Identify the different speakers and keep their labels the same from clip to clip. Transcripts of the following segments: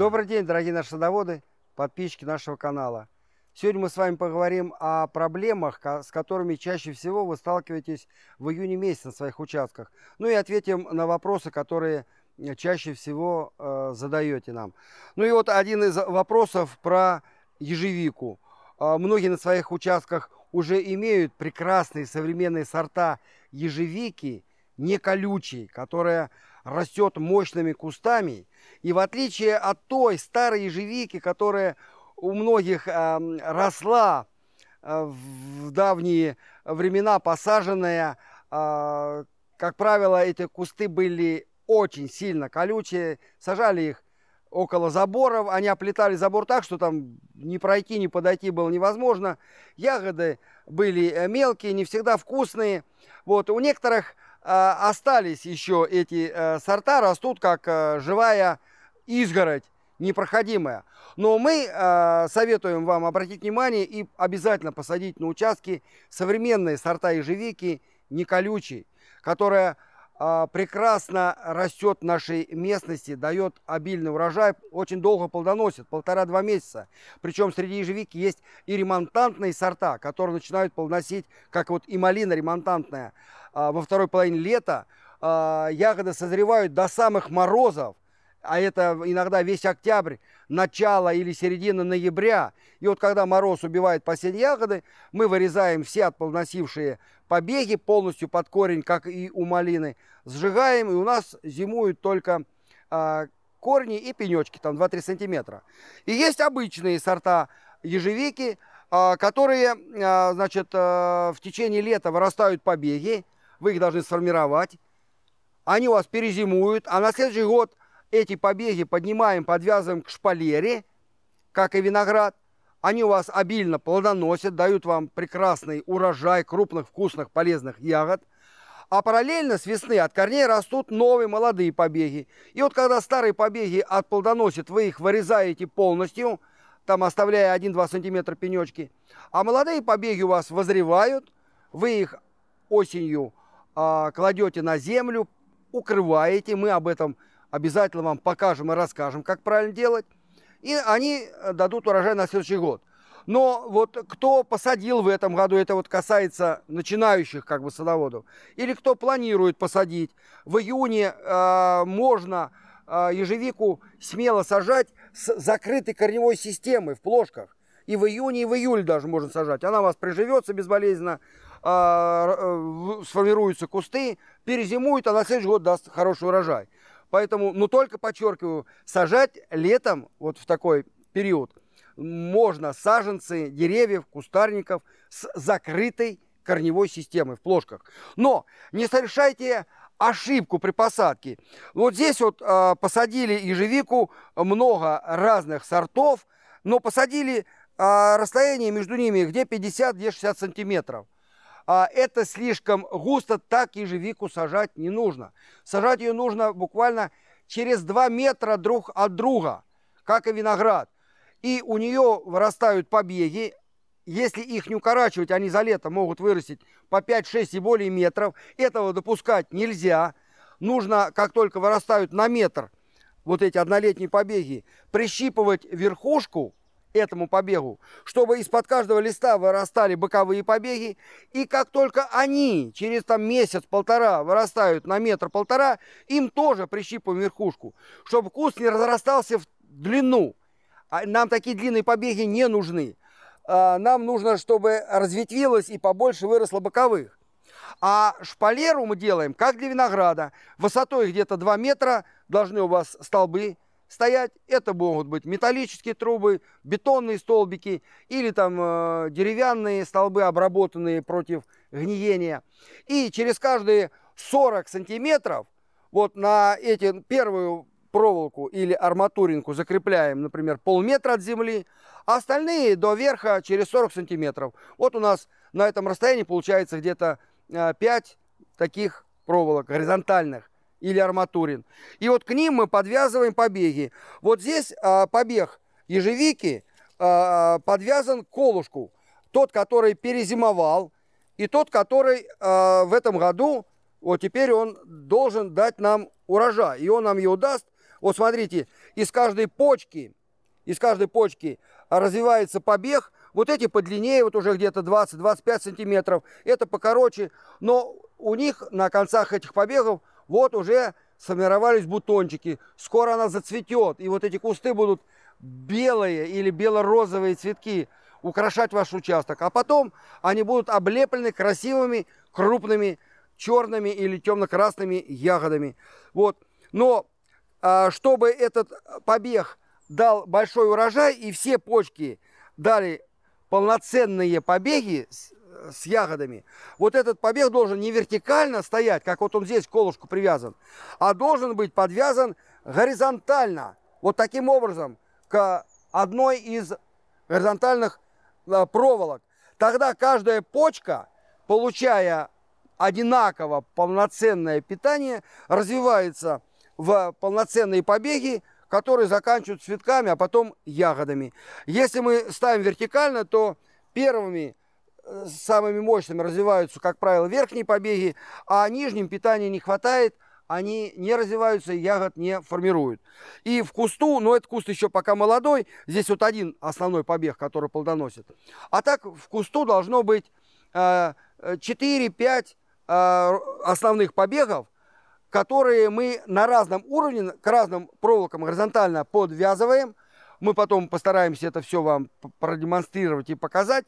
Speaker 1: Добрый день, дорогие наши садоводы, подписчики нашего канала. Сегодня мы с вами поговорим о проблемах, с которыми чаще всего вы сталкиваетесь в июне месяце на своих участках. Ну и ответим на вопросы, которые э, чаще всего э, задаете нам. Ну и вот один из вопросов про ежевику. Э, многие на своих участках уже имеют прекрасные современные сорта ежевики, не колючие, которая растет мощными кустами – и в отличие от той старой ежевики, которая у многих э, росла э, в давние времена, посаженная, э, как правило, эти кусты были очень сильно колючие, сажали их около заборов, они оплетали забор так, что там не пройти, не подойти было невозможно. Ягоды были э, мелкие, не всегда вкусные. Вот, у некоторых Э, остались еще эти э, сорта, растут как э, живая изгородь непроходимая. Но мы советуем вам обратить внимание и обязательно посадить на участки современные сорта ежевики не колючей, которая прекрасно растет в нашей местности, дает обильный урожай, очень долго плодоносит, полтора-два месяца. Причем среди ежевики есть и ремонтантные сорта, которые начинают плодоносить, как вот и малина ремонтантная, а, во второй половине лета а, ягоды созревают до самых морозов, а это иногда весь октябрь, начало или середина ноября. И вот когда мороз убивает последние ягоды, мы вырезаем все отполносившие побеги полностью под корень, как и у малины, сжигаем, и у нас зимуют только а, корни и пенечки, там 2-3 сантиметра. И есть обычные сорта ежевики, которые, значит, в течение лета вырастают побеги, вы их должны сформировать. Они у вас перезимуют, а на следующий год эти побеги поднимаем, подвязываем к шпалере, как и виноград. Они у вас обильно плодоносят, дают вам прекрасный урожай крупных, вкусных, полезных ягод. А параллельно с весны от корней растут новые молодые побеги. И вот когда старые побеги отплодоносят, вы их вырезаете полностью, там оставляя 1-2 сантиметра пенечки. А молодые побеги у вас возревают, вы их осенью а, кладете на землю, укрываете. Мы об этом обязательно вам покажем и расскажем, как правильно делать. И они э, дадут урожай на следующий год. Но вот кто посадил в этом году, это вот касается начинающих как бы садоводов, или кто планирует посадить, в июне э, можно э, ежевику смело сажать с закрытой корневой системой в плошках. И в июне, и в июль даже можно сажать. Она у вас приживется безболезненно. А, э, сформируются кусты, перезимуют, а на следующий год даст хороший урожай. Поэтому, но ну, только подчеркиваю, сажать летом, вот в такой период, можно саженцы деревьев, кустарников с закрытой корневой системой в плошках. Но не совершайте ошибку при посадке. Вот здесь вот э, посадили ежевику много разных сортов, но посадили э, расстояние между ними где 50, где 60 сантиметров а это слишком густо, так ежевику сажать не нужно. Сажать ее нужно буквально через 2 метра друг от друга, как и виноград. И у нее вырастают побеги, если их не укорачивать, они за лето могут вырастить по 5, 6 и более метров. Этого допускать нельзя. Нужно, как только вырастают на метр вот эти однолетние побеги, прищипывать верхушку этому побегу, чтобы из-под каждого листа вырастали боковые побеги, и как только они через там месяц-полтора вырастают на метр-полтора, им тоже прищипываем верхушку, чтобы куст не разрастался в длину. А нам такие длинные побеги не нужны. А, нам нужно, чтобы разветвилось и побольше выросло боковых. А шпалеру мы делаем, как для винограда. Высотой где-то 2 метра должны у вас столбы стоять. Это могут быть металлические трубы, бетонные столбики или там э, деревянные столбы, обработанные против гниения. И через каждые 40 сантиметров вот на эти первую проволоку или арматуринку закрепляем, например, полметра от земли, а остальные до верха через 40 сантиметров. Вот у нас на этом расстоянии получается где-то 5 э, таких проволок горизонтальных или арматурин. И вот к ним мы подвязываем побеги. Вот здесь а, побег ежевики а, подвязан к колушку. Тот, который перезимовал, и тот, который а, в этом году, вот теперь он должен дать нам урожай. И он нам его даст. Вот смотрите, из каждой почки, из каждой почки развивается побег. Вот эти подлиннее, вот уже где-то 20-25 сантиметров. Это покороче. Но у них на концах этих побегов вот уже сформировались бутончики, скоро она зацветет, и вот эти кусты будут белые или бело-розовые цветки украшать ваш участок, а потом они будут облеплены красивыми крупными черными или темно-красными ягодами. Вот. Но а, чтобы этот побег дал большой урожай и все почки дали полноценные побеги Э, с ягодами. Вот этот побег должен не вертикально стоять, как вот он здесь к колышку привязан, а должен быть подвязан горизонтально, вот таким образом, к одной из горизонтальных э, проволок. Тогда каждая почка, получая одинаково полноценное питание, развивается в полноценные побеги, которые заканчивают цветками, а потом ягодами. Если мы ставим вертикально, то первыми Э, самыми мощными развиваются, как правило, верхние побеги, а нижним питания не хватает, они не развиваются, ягод не формируют. И в кусту, но этот куст еще пока молодой, здесь вот один основной побег, который плодоносит. А так в кусту должно быть 4-5 э, э, основных побегов, которые мы на разном уровне, к разным проволокам горизонтально подвязываем. Мы потом постараемся это все вам продемонстрировать и показать.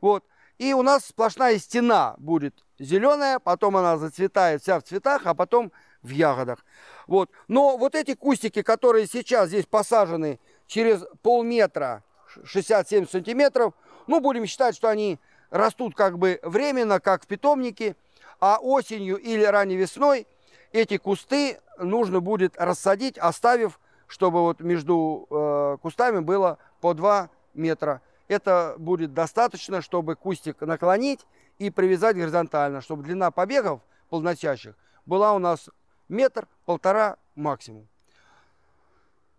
Speaker 1: Вот. И у нас сплошная стена будет зеленая, потом она зацветает вся в цветах, а потом в ягодах. Вот. Но вот эти кустики, которые сейчас здесь посажены через полметра, 60-70 сантиметров, ну, будем считать, что они растут как бы временно, как в питомнике, а осенью или ранней весной эти кусты нужно будет рассадить, оставив, чтобы вот между э, кустами было по 2 метра это будет достаточно, чтобы кустик наклонить и привязать горизонтально, чтобы длина побегов полнотящих была у нас метр, полтора максимум.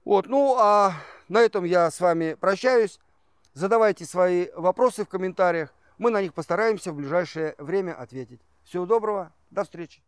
Speaker 1: Вот, ну а на этом я с вами прощаюсь. Задавайте свои вопросы в комментариях. Мы на них постараемся в ближайшее время ответить. Всего доброго, до встречи.